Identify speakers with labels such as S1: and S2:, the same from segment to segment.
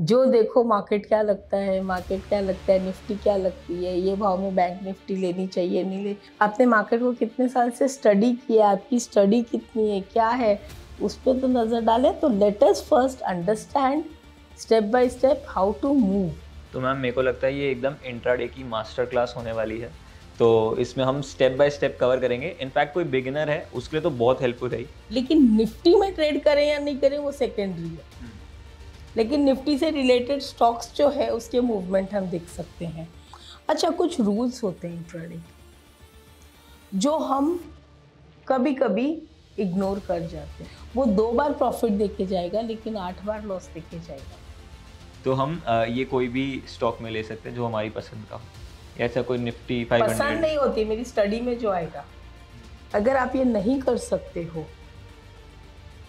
S1: जो देखो मार्केट क्या लगता है मार्केट क्या लगता है निफ्टी क्या लगती है ये भाव में बैंक निफ्टी लेनी चाहिए नहीं ले आपने मार्केट को कितने साल से स्टडी किया आपकी स्टडी कितनी है क्या है उस पर तो नज़र डालें तो latest first understand step by step how to move
S2: तो मैम मेरे को लगता है ये एकदम इंट्राडे की मास्टर क्लास होने वाली है तो इसमें हम स्टेप बाय स्टेप कवर करेंगे इनफैक्ट कोई बिगिनर है उसके लिए तो बहुत हेल्पफुल है
S1: लेकिन निफ्टी में ट्रेड करें या नहीं करें वो सेकेंडरी है हम्म। लेकिन निफ्टी से रिलेटेड स्टॉक्स जो है उसके मूवमेंट हम देख सकते हैं अच्छा कुछ रूल्स होते हैं इंट्राडे जो हम कभी कभी इग्नोर कर जाते हैं वो दो बार प्रॉफिट देखे जाएगा लेकिन आठ बार लॉस देखे जाएगा
S2: तो हम ये कोई भी स्टॉक में ले सकते हैं जो हमारी पसंद का हो ऐसा कोई निफ्टी फाइव पसंद नहीं
S1: होती मेरी स्टडी में जो आएगा अगर आप ये नहीं कर सकते हो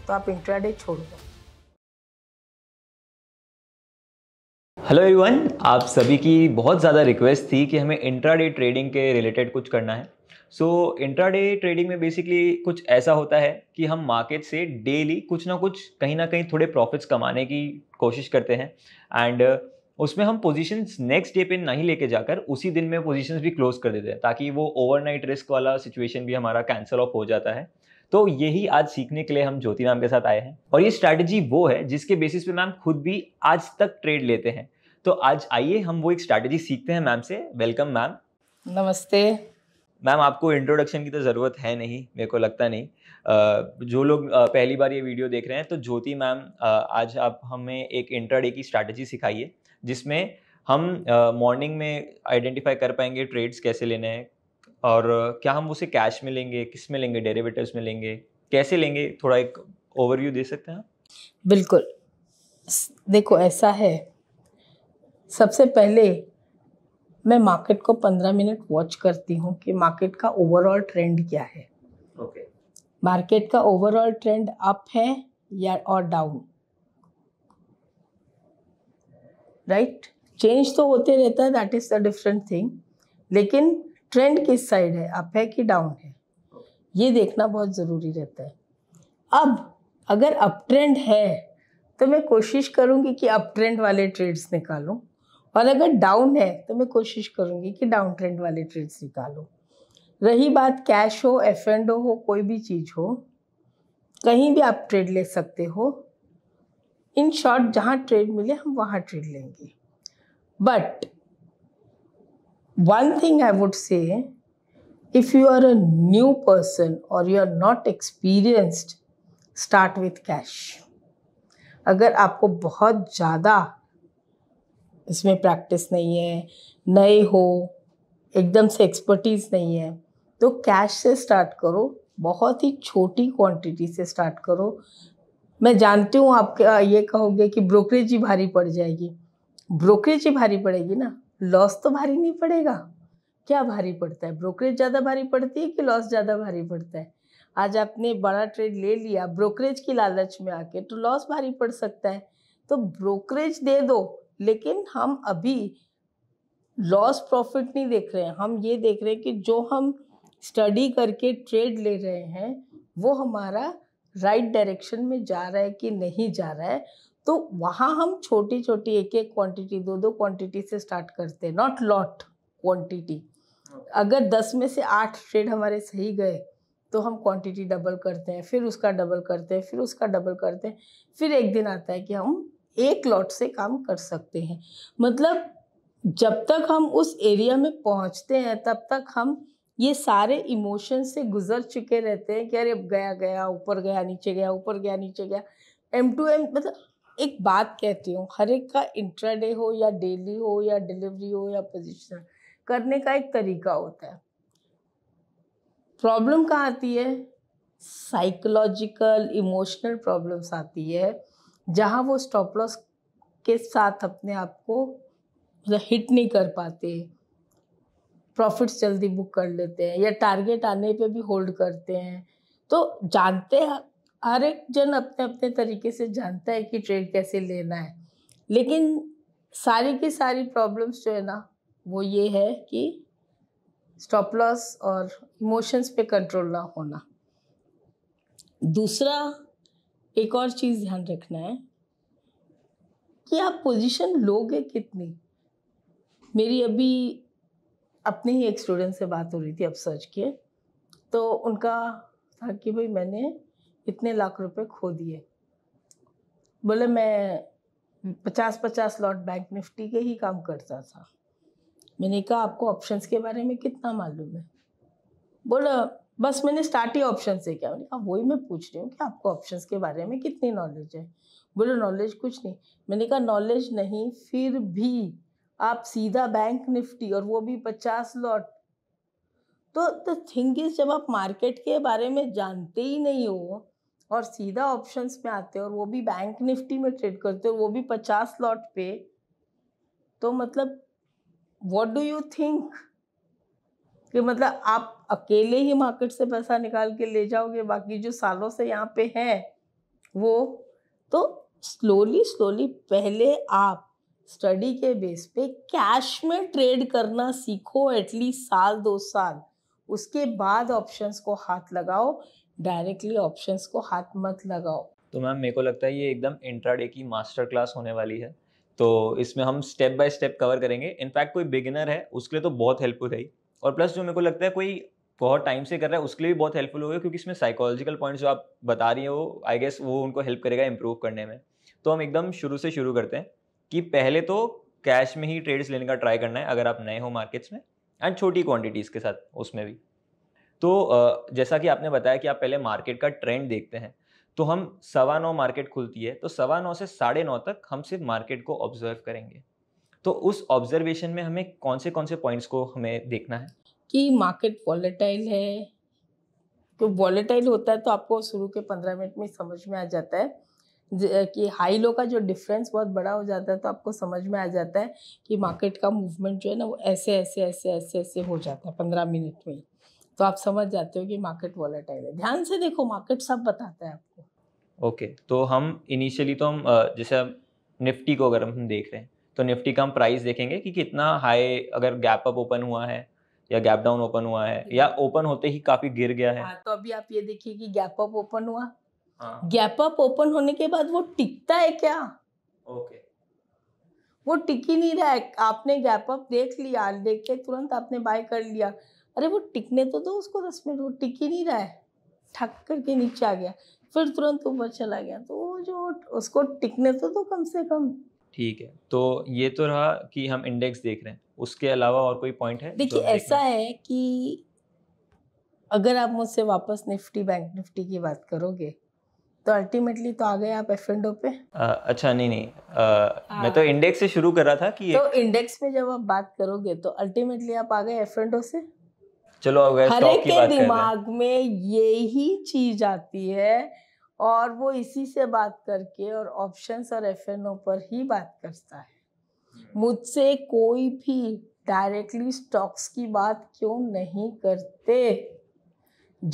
S1: तो आप इंट्राडे छोड़ दो
S2: हेलो एवरीवन आप सभी की बहुत ज़्यादा रिक्वेस्ट थी कि हमें इंट्राडे ट्रेडिंग के रिलेटेड कुछ करना है सो इंट्राडे ट्रेडिंग में बेसिकली कुछ ऐसा होता है कि हम मार्केट से डेली कुछ ना कुछ कहीं ना कहीं थोड़े प्रॉफिट्स कमाने की कोशिश करते हैं एंड uh, उसमें हम पोजीशंस नेक्स्ट डे पे नहीं लेके जाकर उसी दिन में पोजीशंस भी क्लोज कर देते हैं ताकि वो ओवरनाइट रिस्क वाला सिचुएशन भी हमारा कैंसिल ऑफ हो जाता है तो यही आज सीखने के लिए हम ज्योति मैम के साथ आए हैं और ये स्ट्रैटेजी वो है जिसके बेसिस पे मैम खुद भी आज तक ट्रेड लेते हैं तो आज आइए हम वो एक स्ट्रैटेजी सीखते हैं मैम से वेलकम मैम नमस्ते मैम आपको इंट्रोडक्शन की तो ज़रूरत है नहीं मेरे को लगता नहीं जो लोग पहली बार ये वीडियो देख रहे हैं तो ज्योति मैम आज आप हमें एक इंट्राडे की स्ट्रैटेजी सिखाइए जिसमें हम मॉर्निंग में आइडेंटिफाई कर पाएंगे ट्रेड्स कैसे लेने हैं और क्या हम उसे कैश में लेंगे किस में लेंगे डेरिवेटिव्स में लेंगे कैसे लेंगे थोड़ा एक ओवरव्यू दे सकते हैं
S1: बिल्कुल देखो ऐसा है सबसे पहले मैं मार्केट को पंद्रह मिनट वॉच करती हूँ कि मार्केट का ओवरऑल ट्रेंड क्या है ओके okay. मार्केट का ओवरऑल ट्रेंड अप है या और डाउन राइट चेंज तो होते रहता है that is the different thing लेकिन ट्रेंड किस साइड है अप है कि डाउन है ये देखना बहुत ज़रूरी रहता है अब अगर अप ट्रेंड है तो मैं कोशिश करूँगी कि अप ट्रेंड वाले ट्रेड्स निकालूँ और अगर डाउन है तो मैं कोशिश करूँगी कि डाउन ट्रेंड वाले ट्रेड्स निकालूँ रही बात कैश हो एफ एंड ओ हो कोई भी चीज़ हो कहीं भी आप ट्रेड ले सकते हो इन शॉर्ट जहाँ ट्रेड मिले हम वहाँ ट्रेड लेंगे but one thing I would say if you are a new person or you are not experienced, start with cash. अगर आपको बहुत ज़्यादा इसमें प्रैक्टिस नहीं है नए हो एकदम से एक्सपर्टीज़ नहीं है तो कैश से स्टार्ट करो बहुत ही छोटी क्वांटिटी से स्टार्ट करो मैं जानती हूँ आप ये कहोगे कि ब्रोकरेज ही भारी पड़ जाएगी ब्रोकरेज ही भारी पड़ेगी ना लॉस तो भारी नहीं पड़ेगा क्या भारी पड़ता है ब्रोकरेज ज़्यादा भारी पड़ती है कि लॉस ज़्यादा भारी पड़ता है आज आपने बड़ा ट्रेड ले लिया ब्रोकरेज की लालच में आके तो लॉस भारी पड़ सकता है तो ब्रोकरेज दे दो लेकिन हम अभी लॉस प्रॉफिट नहीं देख रहे हैं हम ये देख रहे हैं कि जो हम स्टडी करके ट्रेड ले रहे हैं वो हमारा राइट right डायरेक्शन में जा रहा है कि नहीं जा रहा है तो वहाँ हम छोटी छोटी एक एक क्वांटिटी दो दो क्वांटिटी से स्टार्ट करते हैं नॉट लॉट क्वांटिटी अगर दस में से आठ ट्रेड हमारे सही गए तो हम क्वांटिटी डबल करते हैं फिर उसका डबल करते हैं फिर उसका डबल करते हैं फिर एक दिन आता है कि हम एक लॉट से काम कर सकते हैं मतलब जब तक हम उस एरिया में पहुंचते हैं तब तक हम ये सारे इमोशन से गुजर चुके रहते हैं कि अरे गया गया ऊपर गया नीचे गया ऊपर गया नीचे गया एम टू एम मतलब एक बात कहती हूँ हर एक का इंट्राडे हो या डेली हो या डिलीवरी हो या पोजिशन करने का एक तरीका होता है प्रॉब्लम कहाँ आती है साइकोलॉजिकल इमोशनल प्रॉब्लम्स आती है जहाँ वो स्टॉप लॉस के साथ अपने आप को मतलब हिट नहीं कर पाते प्रॉफिट्स जल्दी बुक कर लेते हैं या टारगेट आने पे भी होल्ड करते हैं तो जानते हैं हर एक जन अपने अपने तरीके से जानता है कि ट्रेड कैसे लेना है लेकिन सारी की सारी प्रॉब्लम्स जो है ना वो ये है कि स्टॉप लॉस और इमोशंस पे कंट्रोल ना होना दूसरा एक और चीज़ ध्यान रखना है कि आप पोजीशन लोगे कितनी मेरी अभी अपने ही एक स्टूडेंट से बात हो रही थी अब सर्च के तो उनका था कि भाई मैंने इतने लाख रुपए खो दिए बोले मैं पचास पचास लॉट बैंक निफ्टी के ही काम करता था मैंने कहा आपको ऑप्शंस के बारे में कितना मालूम है बोला बस मैंने स्टार्ट ही ऑप्शन से किया मैंने कहा वही मैं पूछ रही हूँ कि आपको ऑप्शन के बारे में कितनी नॉलेज है बोले नॉलेज कुछ नहीं मैंने कहा नॉलेज नहीं फिर भी आप सीधा बैंक निफ्टी और वो भी पचास लॉट तो द थिंग इज जब आप मार्केट के बारे में जानते ही नहीं हो और सीधा ऑप्शंस में आते हैं और वो भी बैंक निफ्टी में ट्रेड करते हैं वो भी पचास लॉट पे तो मतलब वॉट डू यू थिंक कि मतलब आप अकेले ही मार्केट से पैसा निकाल के ले जाओगे बाकी जो सालों से यहाँ पे हैं वो तो स्लोली स्लोली पहले आप स्टडी के बेस पे कैश में ट्रेड करना सीखो एटलीस्ट साल दो साल उसके बाद ऑप्शंस को हाथ लगाओ डायरेक्टली ऑप्शंस को हाथ मत लगाओ
S2: तो मैम मेरे को लगता है ये एकदम इंट्राडे की मास्टर क्लास होने वाली है तो इसमें हम स्टेप बाय स्टेप कवर करेंगे इनफैक्ट कोई बिगिनर है उसके लिए तो बहुत हेल्पफुल है और प्लस जो मेरे को लगता है कोई बहुत टाइम से कर रहा है उसके लिए भी बहुत हेल्पफुल होगा क्योंकि इसमें साइकोलॉजिकल पॉइंट्स जो आप बता रही वो आई गेस वो उनको हेल्प करेगा इम्प्रूव करने में तो हम एकदम शुरू से शुरू करते हैं कि पहले तो कैश में ही ट्रेड्स लेने का ट्राई करना है अगर आप नए हो मार्केट्स में एंड छोटी क्वांटिटीज़ के साथ उसमें भी तो जैसा कि आपने बताया कि आप पहले मार्केट का ट्रेंड देखते हैं तो हम सवा नौ मार्केट खुलती है तो सवा नौ से साढ़े नौ तक हम सिर्फ मार्केट को ऑब्जर्व करेंगे तो उस ऑब्जर्वेशन में हमें कौन से कौन से पॉइंट्स को हमें देखना है
S1: कि मार्केट वॉलेटाइल है तो वॉलेटाइल होता है तो आपको शुरू के पंद्रह मिनट में समझ में आ जाता है कि हाई लो का जो डिफरेंस बहुत बड़ा हो जाता है तो आपको समझ में आ जाता है कि मार्केट का मूवमेंट जो है ना वो ऐसे ऐसे ऐसे ऐसे ऐसे हो जाता है पंद्रह मिनट में तो आप समझ जाते हो कि मार्केट वॉलेटाइल है ध्यान से देखो मार्केट सब बताता है आपको
S2: ओके okay, तो हम इनिशियली तो हम जैसे निफ्टी को अगर हम देख रहे हैं तो निफ्टी का हम प्राइस देखेंगे कि कितना हाई अगर गैप अप ओपन हुआ है या गैप डाउन ओपन हुआ है या ओपन होते ही काफी गिर गया है हाँ,
S1: तो अभी आप ये देखिए कि गैप अप ओपन हुआ गैप अप ओपन होने के बाद वो टिकता है क्या ओके वो टिक ही नहीं रहा है आपने गैप अप देख लिया देख के तुरंत आपने बाय कर लिया अरे वो टिकने तो दो उसको दस मिनट वो टिक ही नहीं रहा है ठक करके नीचे आ गया फिर तुरंत ऊपर चला गया तो जो उसको टिकने तो दो कम से कम
S2: ठीक है तो ये तो रहा कि हम इंडेक्स देख रहे हैं उसके अलावा और कोई पॉइंट है देखिए ऐसा
S1: है कि अगर आप मुझसे वापस निफ्टी बैंक निफ्टी की बात करोगे तो अल्टीमेटली तो आ गए आप एफ एंड पे
S2: आ, अच्छा नहीं नहीं आ, आ, हाँ। मैं तो इंडेक्स से शुरू कर रहा था कि तो
S1: इंडेक्स में जब आप बात करोगे तो अल्टीमेटली आप आ गए एफ एंड से
S2: चलो अब गए हर एक के दिमाग
S1: में यही चीज आती है और वो इसी से बात करके और ऑप्शंस और एफ पर ही बात करता है हम्म। मुझसे कोई भी डायरेक्टली स्टॉक्स की बात क्यों नहीं करते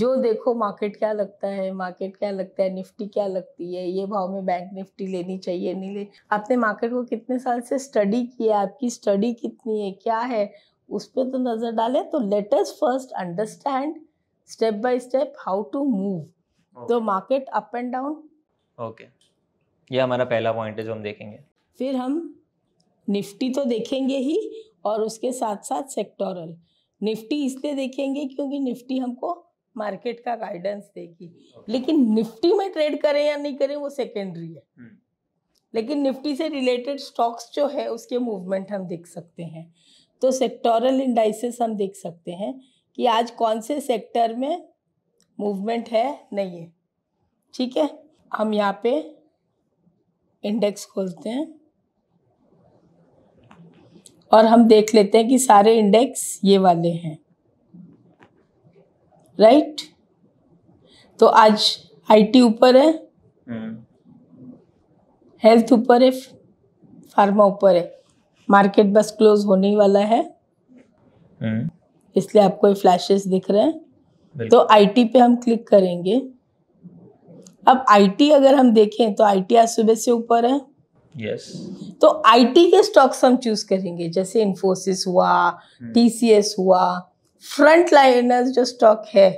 S1: जो देखो मार्केट क्या लगता है मार्केट क्या लगता है निफ्टी क्या लगती है ये भाव में बैंक निफ्टी लेनी चाहिए नहीं ले आपने मार्केट को कितने साल से स्टडी किया आपकी स्टडी कितनी है क्या है उस पर तो नज़र डालें तो latest first understand step by step how to move the market up and down
S2: okay ये हमारा पहला पॉइंट है जो हम देखेंगे
S1: फिर हम निफ्टी तो देखेंगे ही और उसके साथ साथ सेक्टोरल निफ्टी इसलिए देखेंगे क्योंकि निफ्टी हमको मार्केट का गाइडेंस देगी okay. लेकिन निफ्टी में ट्रेड करें या नहीं करें वो सेकेंडरी है hmm. लेकिन निफ्टी से रिलेटेड स्टॉक्स जो है उसके मूवमेंट हम देख सकते हैं तो सेक्टोरल इंडाइसेस हम देख सकते हैं कि आज कौन से सेक्टर में मूवमेंट है नहीं है ठीक है हम यहाँ पे इंडेक्स खोलते हैं और हम देख लेते हैं कि सारे इंडेक्स ये वाले हैं राइट तो आज आईटी ऊपर है हेल्थ हम्म। ऊपर है फार्मा ऊपर है मार्केट बस क्लोज होने ही वाला है
S2: हम्म।
S1: इसलिए आपको ये फ्लैशेस दिख रहे हैं तो आईटी पे हम क्लिक करेंगे अब आईटी अगर हम देखें तो आईटी आज सुबह से ऊपर है यस तो आईटी के स्टॉक्स हम चूज करेंगे जैसे इन्फोसिस हुआ टीसीएस हम्म। हुआ फ्रंट लाइनर्स जो स्टॉक है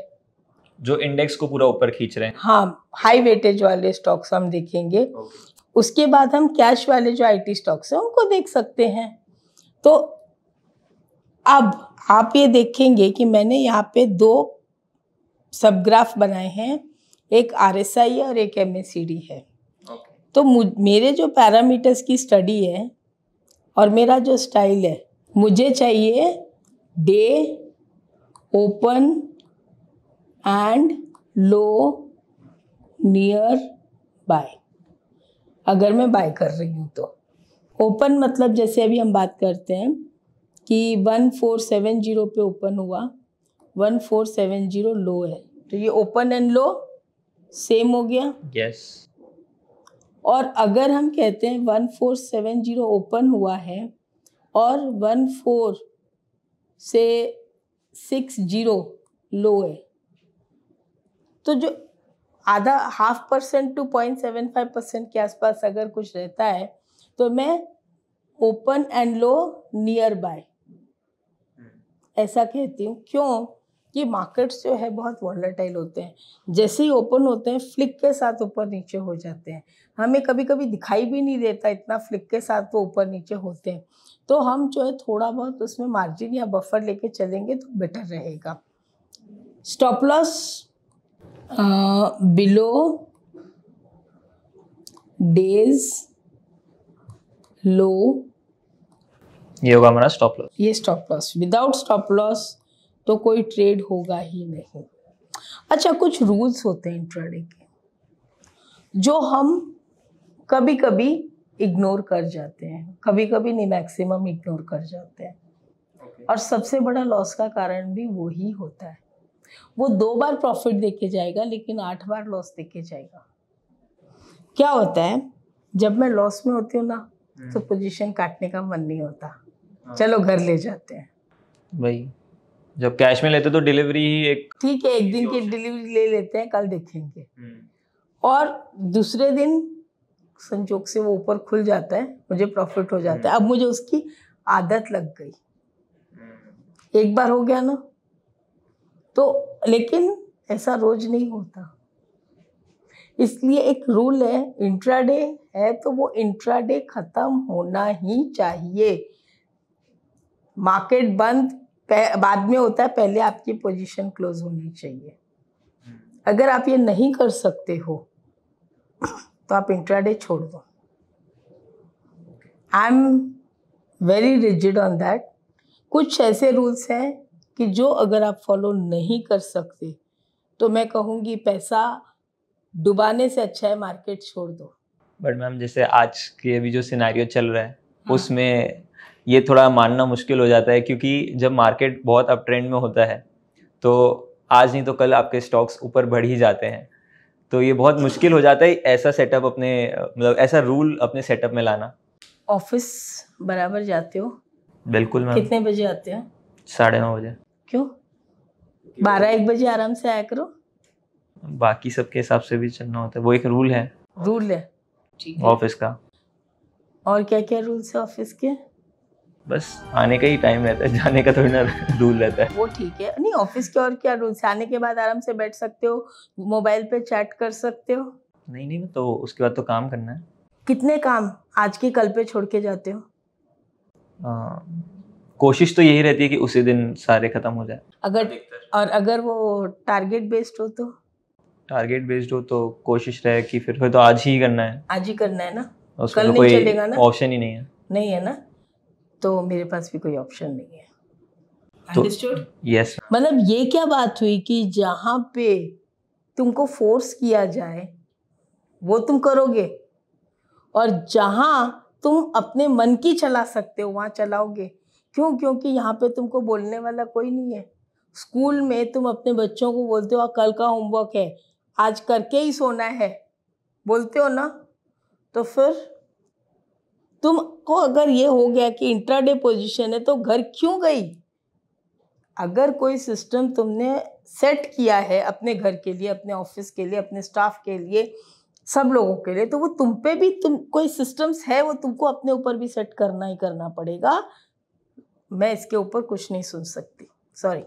S2: जो इंडेक्स को पूरा ऊपर खींच रहे हैं
S1: हाँ हाई वेटेज वाले स्टॉक्स हम देखेंगे okay. उसके बाद हम कैश वाले जो आईटी स्टॉक्स हैं उनको देख सकते हैं तो अब आप ये देखेंगे कि मैंने यहाँ पे दो सबग्राफ बनाए हैं एक आर है और एक एम है तो मेरे जो पैरामीटर्स की स्टडी है और मेरा जो स्टाइल है मुझे चाहिए day open and low near buy अगर मैं बाय कर रही हूँ तो ओपन मतलब जैसे अभी हम बात करते हैं कि वन फोर सेवन जीरो पे ओपन हुआ one four seven zero low है तो ये ओपन एंड लो सेम हो गया यस yes. और अगर हम कहते हैं one four seven zero open हुआ है और वन फोर से सिक्स जीरो लो है तो जो आधा half percent two point seven five percent के आसपास अगर कुछ रहता है तो मैं open and low near nearby ऐसा कहती हूँ क्यों कि मार्केट्स जो है बहुत वॉलेटाइल होते हैं जैसे ही ओपन होते हैं फ्लिक के साथ ऊपर नीचे हो जाते हैं हमें कभी कभी दिखाई भी नहीं देता इतना फ्लिक के साथ वो ऊपर नीचे होते हैं तो हम जो है थोड़ा बहुत उसमें मार्जिन या बफर लेके चलेंगे तो बेटर रहेगा stop loss below day's low
S2: ये होगा हमारा स्टॉप लॉस
S1: ये stop loss without stop loss तो कोई ट्रेड होगा ही नहीं अच्छा कुछ रूल्स होते हैं इंट्राडे के जो हम कभी कभी इग्नोर कर जाते हैं कभी कभी नहीं मैक्सिमम इग्नोर कर जाते हैं और सबसे बड़ा लॉस का कारण भी वो ही होता है वो दो बार प्रॉफिट देके जाएगा लेकिन आठ बार लॉस देके जाएगा क्या होता है जब मैं लॉस में होती हूँ ना तो पोजीशन हम्म। काटने का मन नहीं होता
S2: हाँ। चलो घर ले जाते हैं भाई जब कैश में लेते तो डिलीवरी ही एक
S1: ठीक है एक दिन की डिलीवरी ले लेते हैं कल देखेंगे हम्म। और दूसरे दिन संजोक से वो ऊपर खुल जाता है मुझे प्रॉफिट हो जाता है हम्म। अब मुझे उसकी आदत लग गई एक बार हो गया ना तो लेकिन ऐसा रोज नहीं होता इसलिए एक रूल है इंट्राडे है तो वो इंट्राडे ख़त्म होना ही चाहिए मार्केट बंद बाद में होता है पहले आपकी पोजीशन क्लोज होनी चाहिए अगर आप ये नहीं कर सकते हो तो आप इंट्राडे छोड़ दो I am very rigid on that कुछ ऐसे रूल्स हैं कि जो अगर आप फॉलो नहीं कर सकते तो मैं कहूँगी पैसा डुबाने से अच्छा है मार्केट छोड़ दो
S2: बट मैम जैसे आज के अभी जो सिनारियो चल रहा है हाँ। उसमें ये थोड़ा मानना मुश्किल हो जाता है क्योंकि जब मार्केट बहुत अप ट्रेंड में होता है तो आज नहीं तो कल आपके स्टॉक्स ऊपर बढ़ ही जाते हैं तो ये बहुत मुश्किल हो जाता है ऐसा सेटअप अपने मतलब ऐसा रूल अपने सेटअप में लाना
S1: ऑफिस बराबर जाते हो
S2: बिल्कुल मैम कितने बजे आते हैं साढ़े नौ बजे
S1: क्यों बारह एक बजे आराम से आया करो
S2: बाकी सबके हिसाब से भी चलना होता है वो एक रूल है रूल है ऑफिस का
S1: और क्या क्या रूल्स है ऑफिस के
S2: बस आने का ही टाइम रहता है जाने का थोड़ी ना रूल रहता है
S1: वो ठीक है नहीं ऑफिस के और क्या रूल्स आने के बाद आराम से बैठ सकते हो मोबाइल पे चैट कर सकते हो
S2: नहीं नहीं तो उसके बाद तो काम करना है
S1: कितने काम आज के कल पे छोड़ के जाते हो
S2: कोशिश तो यही रहती है कि उसी दिन सारे खत्म हो जाए
S1: अगर और अगर वो टारगेट बेस्ड हो तो
S2: टारगेट बेस्ड हो तो कोशिश रहे कि फिर तो आज ही करना है
S1: आज ही करना है ना
S2: कल तो कोई ऑप्शन ही नहीं है
S1: नहीं है ना तो मेरे पास भी कोई ऑप्शन नहीं है
S2: तो, yes.
S1: मतलब ये क्या बात हुई कि जहाँ पे तुमको फोर्स किया जाए वो तुम करोगे और जहाँ तुम अपने मन की चला सकते हो वहाँ चलाओगे क्यों क्योंकि यहाँ पे तुमको बोलने वाला कोई नहीं है स्कूल में तुम अपने बच्चों को बोलते हो कल का होमवर्क है आज करके ही सोना है बोलते हो ना तो फिर तुमको अगर ये हो गया कि इंट्राडे पोजीशन है तो घर क्यों गई अगर कोई सिस्टम तुमने सेट किया है अपने घर के लिए अपने ऑफिस के लिए अपने स्टाफ के लिए सब लोगों के लिए तो वो तुम पे भी तुम कोई सिस्टम्स है वो तुमको अपने ऊपर भी सेट करना ही करना पड़ेगा मैं इसके ऊपर कुछ नहीं सुन सकती सॉरी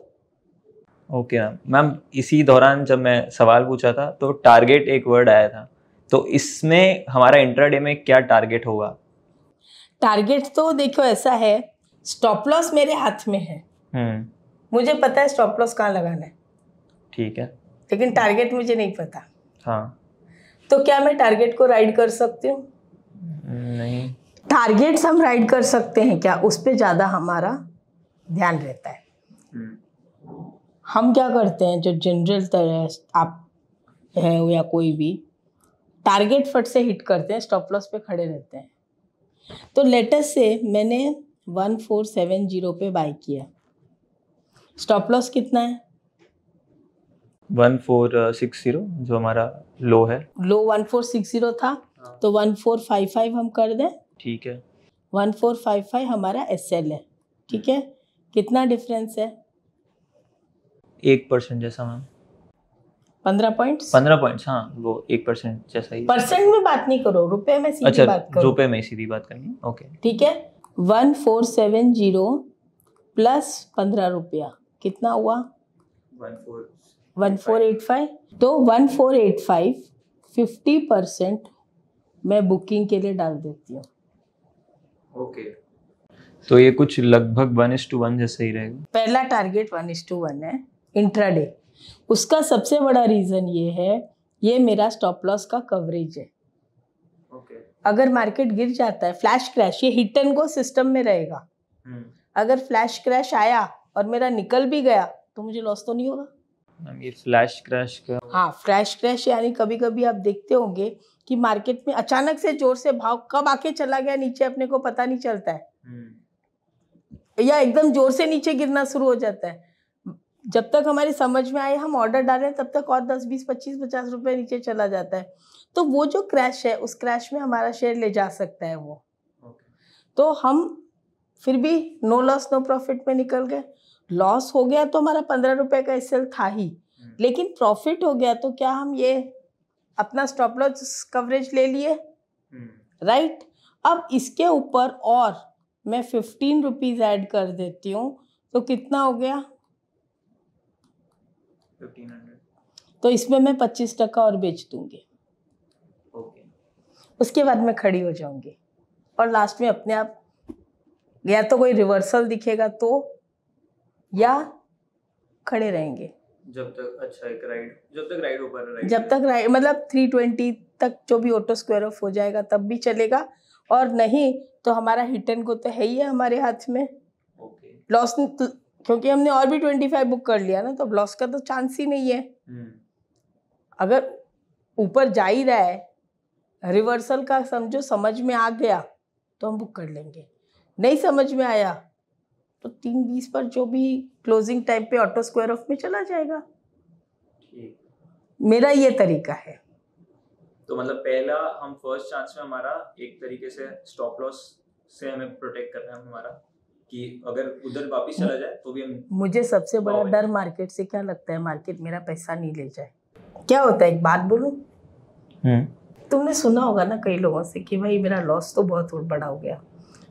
S2: ओके मैम मैम इसी दौरान जब मैं सवाल पूछा था तो टारगेट एक वर्ड आया था तो इसमें हमारा इंटरडे में क्या टारगेट होगा
S1: टारगेट तो देखो ऐसा है स्टॉप लॉस मेरे हाथ में है हम्म। मुझे पता है स्टॉप लॉस कहाँ लगाना है ठीक है लेकिन टारगेट मुझे नहीं पता हाँ तो क्या मैं टारगेट को राइड कर सकती हूँ
S2: नहीं टारगेट्स
S1: हम राइड कर सकते हैं क्या उस पर ज़्यादा हमारा ध्यान रहता है हम क्या करते हैं जो जनरल तरह आप हैं या कोई भी टारगेट फट से हिट करते हैं स्टॉप लॉस पे खड़े रहते हैं तो लेटेस्ट से मैंने वन फोर सेवन जीरो पे बाय किया स्टॉप लॉस कितना है
S2: वन फोर सिक्स जीरो जो हमारा लो है
S1: low one four six zero था हाँ। तो वन फोर फाइव फाइव हम कर दें ठीक है वन फोर फाइव फाइव हमारा एस एल है ठीक है कितना डिफरेंस है
S2: एक परसेंट जैसा मैम पंद्रह पॉइंट पंद्रह पॉइंट हाँ वो एक परसेंट जैसा ही परसेंट
S1: में बात नहीं करो रुपए में सीधी अच्छा, बात करो
S2: रुपए में सीधी बात करेंगे ओके
S1: ठीक है one four seven zero plus पंद्रह रुपया कितना हुआ वन फोर एट फाइव तो one four eight five fifty percent मैं बुकिंग के लिए डाल देती हूँ
S2: ओके तो ये कुछ लगभग वन इज टू वन जैसे ही रहेगा
S1: पहला target one is two one है इंट्राडे उसका सबसे बड़ा रीज़न ये है ये मेरा स्टॉप लॉस का कवरेज है okay. अगर मार्केट गिर जाता है फ्लैश क्रैश ये हिट एंड गो सिस्टम में रहेगा hmm. अगर फ्लैश क्रैश आया और मेरा निकल भी गया तो मुझे लॉस तो नहीं होगा
S2: ये फ्लैश क्रैश का
S1: हाँ फ्लैश क्रैश यानी कभी कभी आप देखते होंगे कि मार्केट में अचानक से जोर से भाव कब आके चला गया नीचे अपने को पता नहीं चलता है हम्म। या एकदम जोर से नीचे गिरना शुरू हो जाता है जब तक हमारी समझ में आए हम ऑर्डर डालें तब तक और दस बीस पच्चीस पचास रुपए नीचे चला जाता है तो वो जो क्रैश है उस क्रैश में हमारा शेयर ले जा सकता है वो तो हम फिर भी नो लॉस नो प्रॉफिट में निकल गए लॉस हो गया तो हमारा पंद्रह रुपए का एस था ही हम्म। लेकिन प्रॉफिट हो गया तो क्या हम ये अपना स्टॉप लॉस कवरेज ले लिए राइट हम्म। right? अब इसके ऊपर और मैं फिफ्टीन रुपीज ऐड कर देती हूँ तो कितना हो गया 1500. तो इसमें मैं पच्चीस टका और बेच दूंगी okay. उसके बाद मैं खड़ी हो जाऊंगी और लास्ट में अपने आप या तो कोई रिवर्सल दिखेगा तो या खड़े रहेंगे
S2: जब तक अच्छा एक राइड जब तक राइड ऊपर राइड जब तक राइड मतलब
S1: 320 तक जो भी ऑटो स्क्वायर ऑफ हो जाएगा तब भी चलेगा और नहीं तो हमारा हिट एंड को तो है ही है हमारे हाथ में okay. लॉस तो, क्योंकि हमने और भी 25 बुक कर लिया ना तो लॉस का तो चांस ही नहीं है hmm. अगर ऊपर जा ही रहा है रिवर्सल का समझो समझ में आ गया तो हम बुक कर लेंगे नहीं समझ में आया तो तीन बीस पर जो भी क्लोजिंग टाइम पे ऑटो स्क्वायर ऑफ में चला जाएगा मेरा ये तरीका है
S2: तो मतलब पहला हम फर्स्ट चांस में हमारा एक तरीके से स्टॉप लॉस से हमें प्रोटेक्ट करना है हमारा कि अगर उधर वापस चला जाए तो भी हम
S1: मुझे सबसे बड़ा डर मार्केट से क्या लगता है मार्केट मेरा पैसा नहीं ले जाए क्या होता है एक बात बोलूं हम्म। तुमने सुना होगा ना कई लोगों से कि भाई मेरा लॉस तो बहुत बड़ा हो गया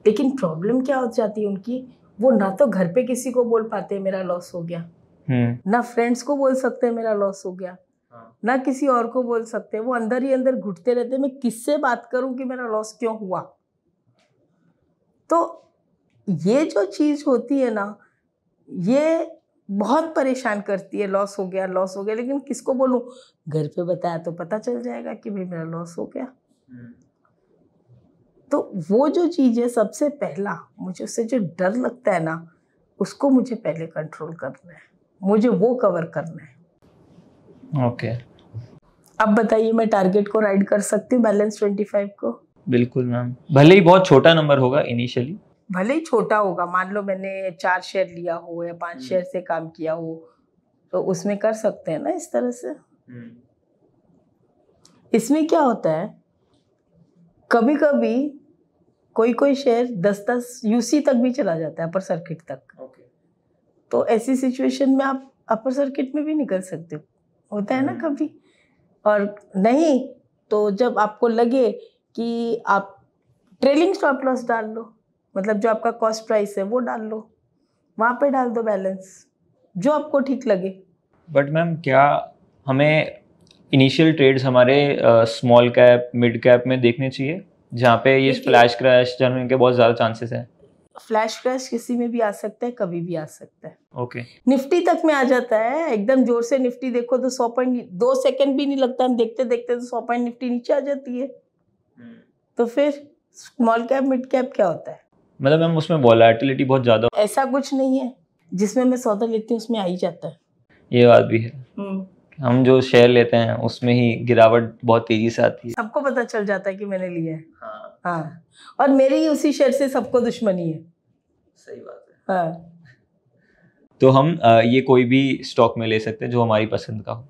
S1: लेकिन प्रॉब्लम क्या हो जाती है उनकी वो ना तो घर पे किसी को बोल पाते मेरा लॉस हो गया हम्म। ना फ्रेंड्स को बोल सकते मेरा लॉस हो गया हाँ। ना किसी और को बोल सकते वो अंदर ही अंदर घुटते रहते मैं किससे बात करूं कि मेरा लॉस क्यों हुआ तो ये जो चीज़ होती है ना ये बहुत परेशान करती है लॉस हो गया लॉस हो गया लेकिन किसको बोलूं घर पे बताया तो पता चल जाएगा कि भाई मेरा लॉस हो गया हम्म। तो वो जो चीज़ है सबसे पहला मुझे उससे जो डर लगता है ना उसको मुझे पहले कंट्रोल करना है मुझे वो कवर करना
S2: है ओके okay.
S1: अब बताइए मैं टारगेट को राइड कर सकती हूँ बैलेंस ट्वेंटी फाइव को
S2: बिल्कुल मैम भले ही बहुत छोटा नंबर होगा इनिशियली
S1: भले ही छोटा होगा मान लो मैंने चार शेयर लिया हो या पांच शेयर hmm. से काम किया हो तो उसमें कर सकते हैं ना इस तरह से
S2: hmm.
S1: इसमें क्या होता है कभी कभी कोई कोई शेयर दस दस यूसी तक भी चला जाता है अपर सर्किट तक okay. तो ऐसी सिचुएशन में आप अपर सर्किट में भी निकल सकते हो होता है ना hmm. कभी और नहीं तो जब आपको लगे कि आप ट्रेलिंग स्टॉप लॉस डाल लो मतलब जो आपका कॉस्ट प्राइस है वो डाल लो वहाँ पे डाल दो बैलेंस जो आपको ठीक लगे
S2: बट मैम क्या हमें इनिशियल ट्रेड्स हमारे स्मॉल कैप मिड कैप में देखने चाहिए जहाँ पे ये फ्लैश क्रैश जन्म के बहुत ज्यादा चांसेस है
S1: फ्लैश क्रैश किसी में भी आ सकता है कभी भी आ सकता है ओके okay. निफ्टी तक में आ जाता है एकदम जोर से निफ्टी देखो तो सौ पॉइंट दो सेकंड भी नहीं लगता हम देखते देखते तो सौ पॉइंट निफ्टी नीचे आ जाती है hmm. तो फिर स्मॉल कैप मिड कैप क्या होता
S2: है मतलब मैम उसमें वॉलेटिलिटी बहुत ज्यादा
S1: ऐसा कुछ नहीं है जिसमें मैं सौदा लेती हूँ उसमें आ ही जाता है
S2: ये बात भी है hmm. हम जो शेयर लेते हैं उसमें ही गिरावट बहुत तेजी से आती है
S1: सबको पता चल जाता है कि मैंने लिया है हाँ, हाँ। और मेरी उसी शेयर से सबको दुश्मनी है सही बात है हाँ।
S2: तो हम ये कोई भी स्टॉक में ले सकते हैं जो हमारी पसंद का हो